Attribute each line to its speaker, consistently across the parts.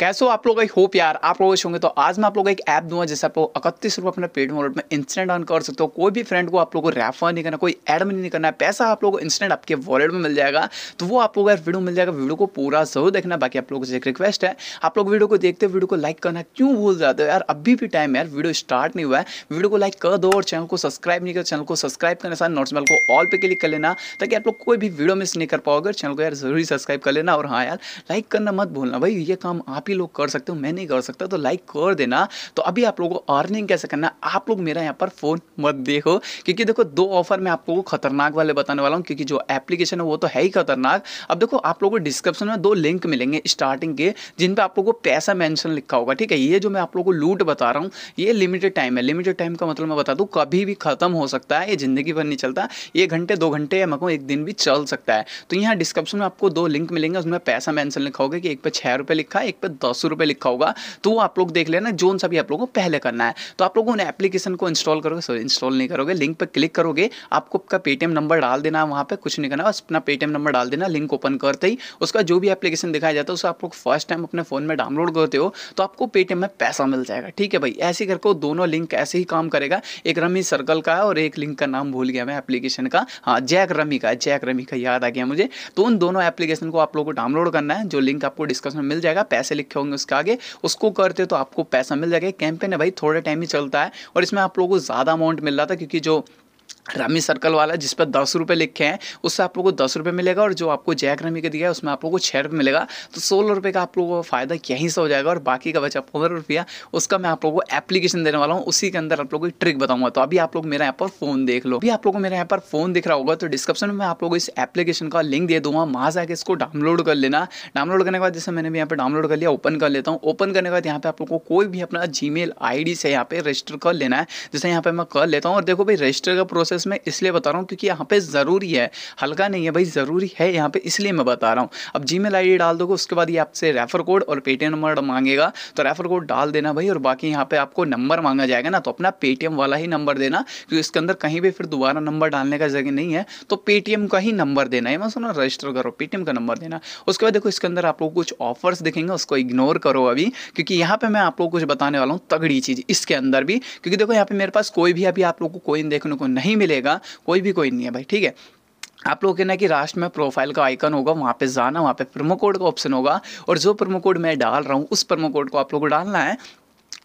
Speaker 1: कैसे हो आप लोग आई होप यार आप लोग होंगे तो आज मैं आप लोग एक ऐप दूंगा जिससे आप लोग इकतीस रुपये अपने पेड मोड में इंस्टेंट अर्न कर सकते हो कोई भी फ्रेंड को आप लोग को रेफर नहीं करना कोई ऐड नहीं करना है पैसा आप लोग इंस्टेंट आपके वॉलेट में मिल जाएगा तो वो आप लोग यार वीडियो मिल जाएगा वीडियो को पूरा जरूर देखना बाकी आप लोगों से एक रिक्वेस्ट है आप लोग वीडियो को देखते हो वीडियो को लाइक करना क्यों भूल जाते हो यार अभी भी टाइम यार वीडियो स्टार्ट नहीं हुआ है वीडियो को लाइक कर दो और चैनल को सब्सक्राइब नहीं करो चैनल को सब्सक्राइब करने साथ नोट्स मैल को ऑल पे क्लिक कर लेना ताकि आप लोग कोई भी वीडियो मिस नहीं कर पाओगे चैनल को यार जरूरी सब्सक्राइब कर लेना और हाँ यार लाइक करना मत भूलना भाई ये काम आप आप ही लोग कर सकते हो मैं नहीं कर सकता तो लाइक कर देना तो अभी आप लोगों को अर्निंग कैसे करना आप लोग मेरा यहाँ पर फ़ोन मत देखो क्योंकि देखो दो ऑफर मैं आप लोगों को खतरनाक वाले बताने वाला हूँ क्योंकि जो एप्लीकेशन है वो तो है ही खतरनाक अब देखो आप लोगों को डिस्क्रिप्शन में दो लिंक मिलेंगे स्टार्टिंग के जिन पर आप लोगों को पैसा मैंशन लिखा होगा ठीक है ये जो मैं आप लोगों को लूट बता रहा हूँ ये लिमिटेड टाइम है लिमिटेड टाइम का मतलब मैं बता दूँ कभी भी खत्म हो सकता है ये ज़िंदगी भर नहीं चलता ये घंटे दो घंटे या मको एक दिन भी चल सकता है तो यहाँ डिस्क्रिप्शन में आपको दो लिंक मिलेंगे उसमें पैसा मैंशन लिखा होगा कि एक पे छः रुपये लिखा है एक पे दस रुपये लिखा होगा तो वो आप लोग देख लेना जोन सा भी आप लोगों को पहले करना है तो आप लोग उन एप्लीकेशन को इंस्टॉल करोगे सॉरी इंस्टॉल नहीं करोगे लिंक पर क्लिक करोगे आपको आपका पेटीएम नंबर डाल देना है वहाँ पर कुछ नहीं करना बस अपना पेटीएम नंबर डाल देना लिंक ओपन करते ही उसका जो भी एप्लीकेशन दिखाया जाता है उसे आप लोग फर्स्ट टाइम अपने फ़ोन में डाउनलोड करते हो तो आपको पेटीएम में पैसा मिल जाएगा ठीक है भाई ऐसे करके दोनों लिंक ऐसे ही काम करेगा एक रमी सर्कल का है और एक लिंक का नाम भूल गया मैं एप्लीकेशन का हाँ जैक रमी का जैक रमी का याद आ गया मुझे तो उन दोनों एप्लीकेशन को आप लोगों को डाउनलोड करना है जो लिंक आपको डिस्कशन में मिल जाएगा पैसे लिखे होंगे उसके आगे उसको करते तो आपको पैसा मिल जाएगा कैंपेन है भाई थोड़ा टाइम ही चलता है और इसमें आप लोगों को ज़्यादा अमाउंट मिल रहा था क्योंकि जो रामी सर्कल वाला जिस पर दस रुपये लिखे हैं उससे आप लोगों को दस रुपये मिलेगा और जो आपको जैक रमी का दिया है उसमें आप लोगों को छः रुपये मिलेगा तो सोलह रुपये का आप लोगों का फायदा यहीं से हो जाएगा और बाकी का बचा पंद्रह रुपया उसका मैं आप लोगों को एप्लीकेशन देने वाला हूँ उसी के अंदर आप लोगों को ट्रिक बताऊंगा तो अभी आप लोग मेरा यहाँ पर फोन देख लो अभी आप लोगों को मेरे यहाँ पर फोन दिख रहा होगा तो डिस्क्रिप्शन में मैं आप लोगों को इस एप्लीकेशन का लिंक दे दूंगा वहाँ से आगे इसको डाउनलोड कर लेना डाउनलोड करने के बाद जैसे मैंने भी यहाँ पर डाउनलोड कर लिया ओपन कर लेता हूँ ओपन करने के बाद यहाँ पर आप लोग को कोई भी अपना जी मेल से यहाँ पर रजिस्टर कर लेना है जैसे यहाँ पर मैं कर लेता हूँ और देखो भाई रजिस्टर का प्रोसेस प्रोसेस में इसलिए बता रहा हूँ क्योंकि यहाँ पे ज़रूरी है हल्का नहीं है भाई ज़रूरी है यहाँ पे इसलिए मैं बता रहा हूँ अब जी मेल डाल दोगे उसके बाद ये आपसे रेफर कोड और पेटीएम नंबर मांगेगा तो रेफर कोड डाल देना भाई और बाकी यहाँ पर आपको नंबर मांगा जाएगा ना तो अपना पेटीएम वाला ही नंबर देना क्योंकि इसके अंदर कहीं भी फिर दोबारा नंबर डालने का जगह नहीं है तो पेटीएम का ही नंबर देना है मैं सुनो रजिस्टर करो पेटीएम का नंबर देना उसके बाद देखो इसके अंदर आप लोग कुछ ऑफर्स दिखेंगे उसको इग्नोर करो अभी क्योंकि यहाँ पर मैं आप लोग कुछ बताने वाला हूँ तगड़ी चीज़ इसके अंदर भी क्योंकि देखो यहाँ पे मेरे पास कोई भी अभी आप लोग को कोइन देखने को नहीं मिलेगा कोई भी कोई नहीं है भाई ठीक है आप लोगों कहना कि राष्ट्र में प्रोफाइल का आइकन होगा वहाँ पे जाना वहाँ पे प्रोमो कोड का ऑप्शन होगा और जो प्रोमो कोड मैं डाल रहा हूँ उस प्रोमो कोड को आप लोगों को डालना है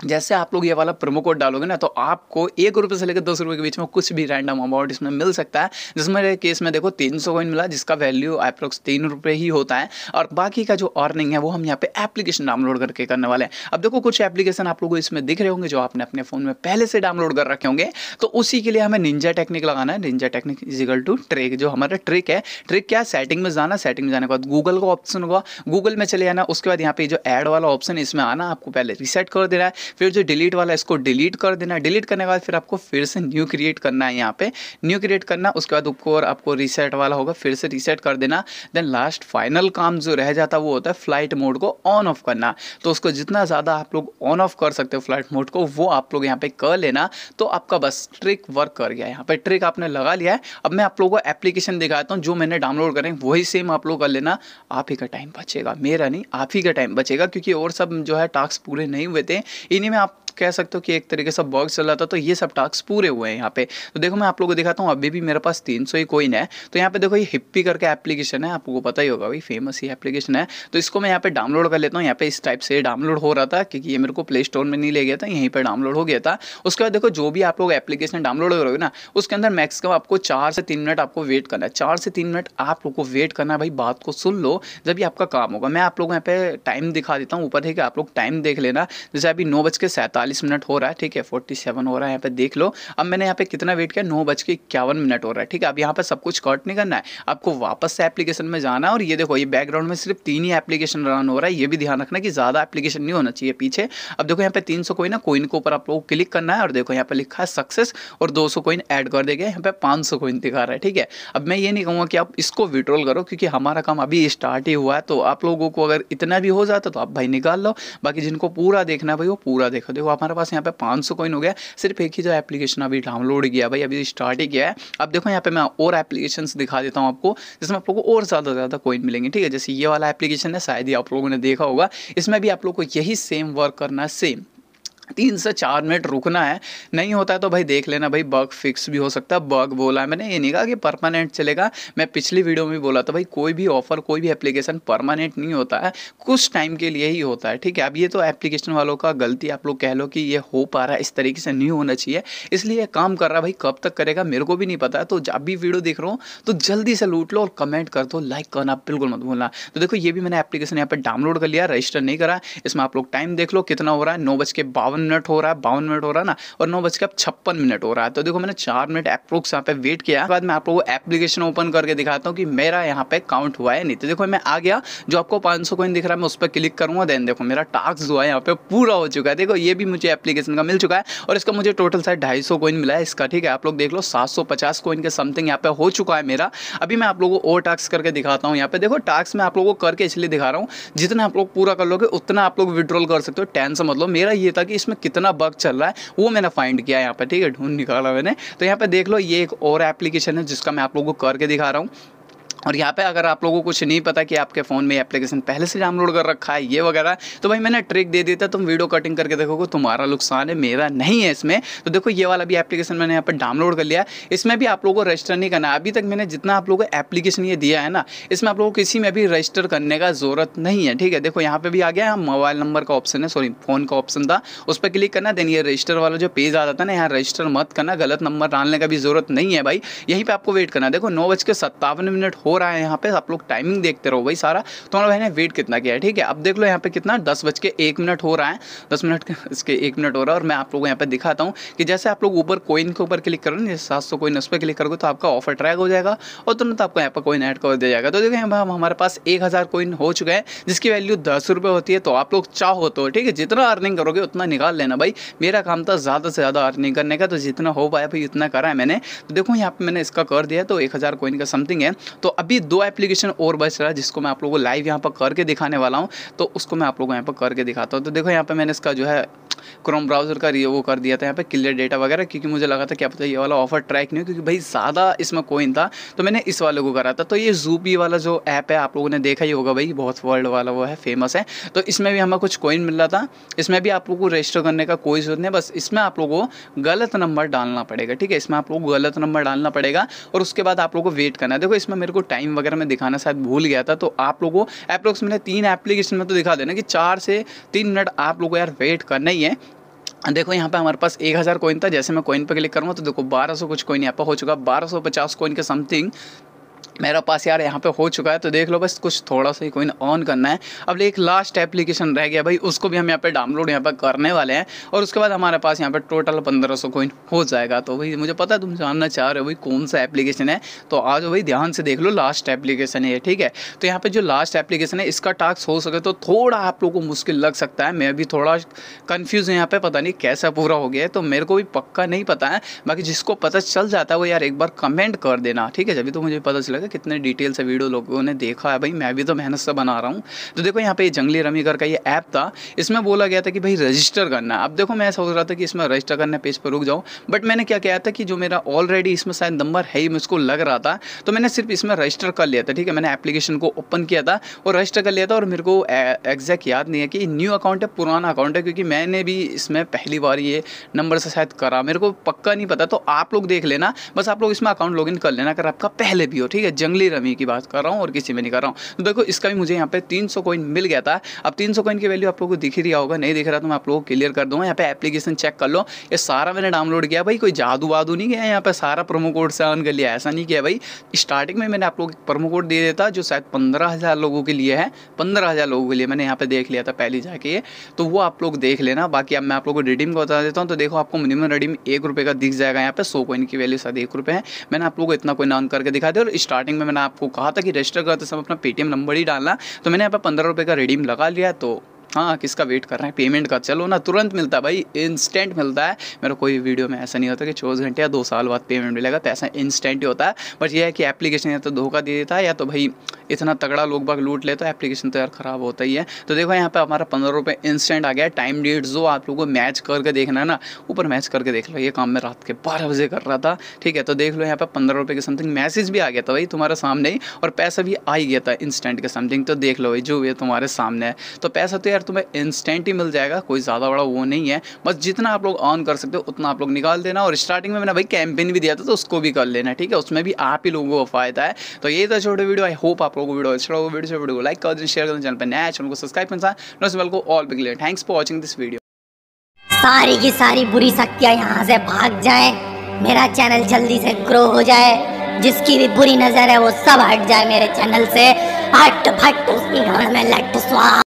Speaker 1: जैसे आप लोग ये वाला प्रोमो कोड डालोगे ना तो आपको एक रुपये से लेकर दस रुपये के बीच में कुछ भी रैंडम अमाउंट इसमें मिल सकता है जिसमें केस में देखो तीन सौ कॉइन मिला जिसका वैल्यू अप्रोक्स तीन रुपये ही होता है और बाकी का जो अर्निंग है वो हम यहाँ पे एप्लीकेशन डाउनलोड करके करने वाले हैं अब देखो कुछ एप्लीकेशन आप लोगों इसमें दिख रहे होंगे जो आपने अपने फ़ोन में पहले से डाउनलोड कर रखे होंगे तो उसी के लिए हमें निंजा टेक्निक लगाना है ninja technique is equal to trick जो हमारा ट्रिक है ट्रिक क्या है सेटिंग में जाना सेटिंग में जाने के बाद गूगल का ऑप्शन होगा गूगल में चले जाना उसके बाद यहाँ पे जो एड वाला ऑप्शन इसमें आना आपको पहले रिसेट कर देना है फिर जो डिलीट वाला इसको डिलीट कर देना है डिलीट करने के बाद फिर आपको फिर से न्यू क्रिएट करना है यहाँ पे न्यू क्रिएट करना उसके बाद ऊपर आपको रीसेट वाला होगा फिर से रीसेट कर देना देन लास्ट फाइनल काम जो रह जाता है वो होता है फ्लाइट मोड को ऑन ऑफ करना तो उसको जितना ज़्यादा आप लोग ऑन ऑफ कर सकते हो फ्लाइट मोड को वो आप लोग यहाँ पे कर लेना तो आपका बस ट्रिक वर्क कर गया यहाँ पे ट्रिक आपने लगा लिया है अब मैं आप लोगों को एप्लीकेशन दिखाता हूँ जो मैंने डाउनलोड करें वही सेम आप लोग कर लेना आप ही का टाइम बचेगा मेरा नहीं आप ही का टाइम बचेगा क्योंकि और सब जो है टास्क पूरे नहीं हुए थे महीने में आप कह सकते हो कि एक तरीके से बॉक्स चल रहा था तो ये सब टास्क पूरे हुए हैं यहाँ पे तो देखो मैं आप लोगों को दिखाता हूँ अभी भी मेरे पास तीन सौ ही कोइन है तो यहाँ पे देखो ये हिप्पी करके एप्लीकेशन है आपको पता ही होगा भाई फेमस ही एप्लीकेशन है तो इसको मैं यहाँ पे डाउनलोड कर लेता हूँ यहाँ पे इस टाइप से डाउनलोड हो रहा था क्योंकि ये मेरे को प्ले स्टोर में नहीं ले गया था यहीं पर डाउनलोड हो गया था उसके बाद देखो जो भी आप लोग एप्लीकेशन डाउनलोड करोगे ना उसके अंदर मैक्सिमम आपको चार से तीन मिनट आपको वेट करना है चार से तीन मिनट आप लोग को वेट करना है भाई बात को सुन लो जब भी आपका काम होगा मैं आप लोगों यहाँ पे टाइम दिखा देता हूँ ऊपर है कि आप लोग टाइम देख लेना जैसे अभी नौ बज के चालीस मिनट हो रहा है ठीक है फोर्टी सेवन हो रहा है यहाँ पे देख लो अब मैंने यहाँ पे कितना वेट किया नौ बज के इक्यावन मिनट हो रहा है ठीक है अब यहाँ पे सब कुछ कट नहीं करना है आपको वापस से एप्लीकेशन में जाना है और ये देखो ये बैकग्राउंड में सिर्फ तीन ही एप्लीकेशन रन हो रहा है ये भी ध्यान रखना कि ज़्यादा एप्लीकेशन नहीं होना चाहिए पीछे अब देखो यहाँ पे तीन सौ कोइन कोइन के ऊपर आप लोग क्लिक करना है और देखो यहाँ पे लिखा है सक्सेस और दो सौ कोइन एड कर देगा यहाँ पे पाँच सौ कोइन दिखा रहा है ठीक है अब मैं ये नहीं कहूँगा कि आप इसको विड्रॉल करो क्योंकि हमारा काम अभी स्टार्ट ही हुआ है तो आप लोगों को अगर इतना भी हो जाता तो आप भाई निकाल लो बाकी जिनको पूरा देखना है भाई वो पूरा देखो देखो आप हमारे पास यहाँ पे पाँच सौ कॉइन हो गया सिर्फ एक ही जो एप्लीकेशन अभी डाउनलोड किया भाई अभी स्टार्ट ही किया है अब देखो यहाँ पे मैं और एप्लीकेशन दिखा देता हूँ आपको जिसमें आप लोगों को और ज़्यादा ज़्यादा कॉइन मिलेंगे ठीक है जैसे ये वाला एप्लीकेशन है शायद ही आप लोगों ने देखा होगा इसमें भी आप लोग को यही सेम वर्क करना है सेम तीन से चार मिनट रुकना है नहीं होता है तो भाई देख लेना भाई बग फिक्स भी हो सकता है बग बोला है मैंने ये नहीं कहा कि परमानेंट चलेगा मैं पिछली वीडियो में भी बोला था भाई कोई भी ऑफर कोई भी एप्लीकेशन परमानेंट नहीं होता है कुछ टाइम के लिए ही होता है ठीक है अब ये तो एप्लीकेशन वालों का गलती आप लोग कह लो कि ये हो पा रहा है इस तरीके से नहीं होना चाहिए इसलिए काम कर रहा है भाई कब तक करेगा मेरे को भी नहीं पता तो जब भी वीडियो देख रहा हूँ तो जल्दी से लूट लो और कमेंट कर दो लाइक करना बिल्कुल मत भूलना तो देखो ये भी मैंने एप्लीकेशन यहाँ पर डाउनलोड कर लिया रजिस्टर नहीं करा इसमें आप लोग टाइम देख लो कितना हो रहा है नौ बज के बावन बावन मिनट हो रहा है बावन मिनट हो रहा है ना और नौ बजकर अब छप्पन मिनट हो रहा है तो देखो मैंने चार मिनट अप्रोक्स यहाँ पे वेट किया बाद में आप लोगों को एप्लीकेशन ओपन करके दिखाता हूँ कि मेरा यहाँ पे काउंट हुआ है नहीं तो देखो मैं आ गया जो आपको पाँच सौ दिख रहा है मैं उस पर क्लिक करूंगा देन देखो मेरा टास्क जो है यहाँ पे पूरा हो चुका है देखो ये भी मुझे एप्लीकेशन का मिल चुका है और इसका मुझे टोटल साइड ढाई सौ मिला है इसका ठीक है आप लोग देख लो सात सौ पचास कोइन के समथिंग यहाँ पे हो चुका है मेरा अभी मैं आप लोगों को और टास्क करके दिखाता हूँ यहाँ पे देखो टास्क मैं आप लोगों को करके इसलिए दिखा रहा हूँ जितना आप लोग पूरा कर लोगे उतना आप लोग विड्रॉल कर सकते हो टेंस मतलब मेरा ये था कि इस उसमें कितना बग चल रहा है वो मैंने फाइंड किया यहाँ पर ठीक है ढूंढ निकाला मैंने तो यहाँ पर देख लो ये एक और एप्लीकेशन है जिसका मैं आप लोगों को करके दिखा रहा हूँ और यहाँ पे अगर आप लोगों को कुछ नहीं पता कि आपके फ़ोन में एप्लीकेशन पहले से डाउनलोड कर रखा है ये वगैरह तो भाई मैंने ट्रिक दे देता तुम वीडियो कटिंग करके देखोगे तुम्हारा नुकसान है मेरा नहीं है इसमें तो देखो ये वाला भी एप्लीकेशन मैंने यहाँ पर डाउनलोड कर लिया इसमें भी आप लोगों को रजिस्टर नहीं करना अभी तक मैंने जितना आप लोगों को एप्लीकेशन ये दिया है ना इसमें आप लोगों को किसी में भी रजिस्टर करने का ज़रूरत नहीं है ठीक है देखो यहाँ पर भी आ गया मोबाइल नंबर का ऑप्शन है सॉरी फ़ोन का ऑप्शन था उस पर क्लिक करना देन ये रजिस्टर वाला जो पेज आ जाता ना यहाँ रजिस्टर मत करना गलत नंबर डालने का भी ज़रूरत नहीं है भाई यहीं पर आपको वेट करना देखो नौ बज के सत्तावन मिनट हो हो रहा है यहाँ पे आप लोग टाइमिंग देखते रहो भाई सारा तो हमारे भाई ने वेट कितना किया है ठीक है अब देख लो यहाँ पे कितना दस बज के एक मिनट हो रहा है दस मिनट इसके एक मिनट हो रहा है और मैं आप लोगों को यहाँ पे दिखाता हूँ कि जैसे आप लोग ऊपर कोइन के ऊपर क्लिक करो ना जैसे सात सौ कोइन उस पर क्लिक करोगे तो आपका ऑफर ट्रैक हो जाएगा और तुरंत आपको यहाँ पर कोइन ऐड कर दिया जाएगा तो देखो यहाँ हम हमारे पास एक हज़ार कोइन हो चुके हैं जिसकी वैल्यू दस रुपये होती है तो आप लोग चाहो तो ठीक है जितना अर्निंग करोगे उतना निकाल लेना भाई मेरा काम था ज़्यादा से ज़्यादा अर्निंग करने का तो जितना हो पाया भाई उतना करा है मैंने तो देखो यहाँ पर मैंने इसका कर दिया तो एक हज़ार कोइन का समथिंग है तो अभी दो एप्लीकेशन और बच रहा है जिसको मैं आप लोगों को लाइव यहाँ पर करके दिखाने वाला हूँ तो उसको मैं आप लोगों को यहाँ पर करके दिखाता हूँ तो देखो यहाँ पर मैंने इसका जो है क्रोम ब्राउज़र का वो कर दिया था यहाँ पे क्लियर डेटा वगैरह क्योंकि मुझे लगा था क्या पता तो ये वाला ऑफर ट्रैक नहीं क्योंकि भाई ज़्यादा इसमें कोइन था तो मैंने इस वाले को करा था तो ये जूपी वाला जो ऐप है आप लोगों ने देखा ही होगा भाई बहुत वर्ल्ड वाला वो है फेमस है तो इसमें भी हमें कुछ कोइन मिल रहा था इसमें भी आप लोग को रजिस्टर करने का कोई जरूरत नहीं बस इसमें आप लोगों को गलत नंबर डालना पड़ेगा ठीक है इसमें आप लोग को गलत नंबर डालना पड़ेगा और उसके बाद आप लोग को वेट करना है देखो इसमें मेरे को टाइम वगैरह में दिखाना शायद भूल गया था तो आप लोगों को अप्रोक्स मैंने तीन एप्लीकेशन में तो दिखा देना कि चार से तीन मिनट आप लोग को यार वेट करना ही है है देखो यहाँ पे हमारे पास एक हज़ार कोइन था जैसे मैं कोइन पे क्लिक करूँगा तो देखो बारह सौ कुछ कोइन यहाँ पर हो चुका बारह सौ पचास कोइन के समथिंग मेरा पास यार यहाँ पे हो चुका है तो देख लो बस कुछ थोड़ा सा ही कोइन ऑन करना है अब एक लास्ट एप्लीकेशन रह गया भाई उसको भी हम यहाँ पे डाउनलोड यहाँ पे करने वाले हैं और उसके बाद हमारे पास यहाँ पे टोटल पंद्रह सौ कोइन हो जाएगा तो भाई मुझे पता है तुम जानना चाह रहे हो भाई कौन सा एप्लीकेशन है तो आज भाई ध्यान से देख लो लास्ट एप्लीकेशन है ठीक है तो यहाँ पर जो लास्ट एप्लीकेशन है इसका टास्क हो सके तो थोड़ा आप लोग को मुश्किल लग सकता है मैं भी थोड़ा कन्फ्यूज़ हूँ यहाँ पर पता नहीं कैसा पूरा हो गया है तो मेरे को भी पक्का नहीं पता है बाकी जिसको पता चल जाता है वो यार एक बार कमेंट कर देना ठीक है जब तो मुझे पता चला कितने डिटेल से वीडियो लोगों ने देखा है भाई मैं भी तो मेहनत से बना रहा हूँ तो देखो यहाँ पे जंगली रमी कर का ये ऐप था इसमें बोला गया था कि भाई रजिस्टर करना अब देखो मैं सोच रहा था कि इसमें रजिस्टर करने पेज पर रुक जाऊँ बट मैंने क्या किया था कि जो मेरा ऑलरेडी इसमें शायद नंबर है ही मुझको लग रहा था तो मैंने सिर्फ इसमें रजिस्टर कर लिया था ठीक है मैंने एप्लीकेशन को ओपन किया था और रजिस्टर कर लिया था और मेरे को एग्जैक्ट याद नहीं है कि न्यू अकाउंट है पुराना अकाउंट है क्योंकि मैंने भी इसमें पहली बार ये नंबर से शायद करा मेरे को पक्का नहीं पता तो आप लोग देख लेना बस आप लोग इसमें अकाउंट लॉगिन कर लेना अगर आपका पहले भी हो ठीक है है जंगली रमी की बात कर रहा हूँ और किसी में नहीं कर रहा हूँ तो देखो इसका भी मुझे यहाँ पे तीन सौ कॉइन मिल गया था अब तीन सौ कॉइन की वैल्यू आप लोगों को दिख ही रहा होगा नहीं दिख रहा तो मैं आप लोगों को क्लियर कर दूँगा यहाँ पे एप्लीकेशन चेक कर लो ये सारा मैंने डाउनलोड किया भाई कोई जादू वादू नहीं गया यहाँ पर सारा प्रोमो कोड से अर्न कर लिया ऐसा नहीं किया भाई स्टार्टिंग में मैंने आप लोग प्रोमो कोड दे देता जो शायद पंद्रह हज़ार लोगों के लिए है पंद्रह हज़ार लोगों के लिए मैंने यहाँ पर देख लिया था पहले जाके तो वो आप लोग देख लेना बाकी अब मैं आप लोग को रिडीम का बता देता हूँ तो देखो आपको मिनिमम रिडीम एक रुपये का दिख जाएगा यहाँ पर सौ कॉइन की वैल्यू शायद एक रुपये है मैंने आप लोग को इतना कोई नॉन करके दिखा दिया और स्टार्ट स्टार्टिंग में मैंने आपको कहा था कि रजिस्टर करते समय अपना पेटीएम नंबर ही डालना तो मैंने यहाँ पर पंद्रह रुपये का रिडीम लगा लिया तो हाँ किसका वेट कर रहे हैं पेमेंट का चलो ना तुरंत मिलता है भाई इंस्टेंट मिलता है मेरा कोई वीडियो में ऐसा नहीं होता कि चौबीस घंटे या दो साल बाद पेमेंट मिलेगा पैसा तो इंस्टेंट ही होता है बट यह है कि एप्लीकेशन या तो धोखा दे देता है या तो भाई इतना तगड़ा लोग बाग लूट लेता है एप्लीकेशन तो यार ख़राब होता ही है तो देखो यहाँ पर हमारा पंद्रह रुपये इंस्टेंट आ गया टाइम डेट जो आप लोगों को मैच करके देखना है ना ऊपर मैच करके देख लो ये काम मैं रात के बारह बजे कर रहा था ठीक है तो देख लो यहाँ पर पंद्रह रुपये के समथिंग मैसेज भी आ गया था भाई तुम्हारे सामने ही और पैसा भी आ ही गया था इंस्टेंट के समथिंग तो देख लो भाई जो ये तुम्हारे सामने है तो पैसा तो यार यार तुम्हें इंस्टेंट ही मिल जाएगा कोई ज़्यादा बड़ा वो नहीं है बस जितना आप लोग ऑन कर सकते हो उतना आप लोग निकाल देना और स्टार्टिंग में मैंने भाई कैंपेन भी दिया था तो उसको भी कर लेना ठीक है उसमें भी आप ही लोगों को फ़ायदा है तो ये था छोटे वीडियो आई होप आप लोगों को वीडियो अच्छा लगा वीडियो वीडियो को लाइक कर दें शेयर करें चैनल पर नया चैनल को सब्सक्राइब करना नोस बेल को ऑल बिग क्लियर thanks for watching this video सारी की सारी बुरी शक्तियाँ यहाँ से भाग जाए मेरा चैनल जल्दी से ग्रो हो जाए जिसकी भी बुरी नजर है वो सब हट जाए मेरे चैनल से हट भट उसकी घर में लट स्वाहा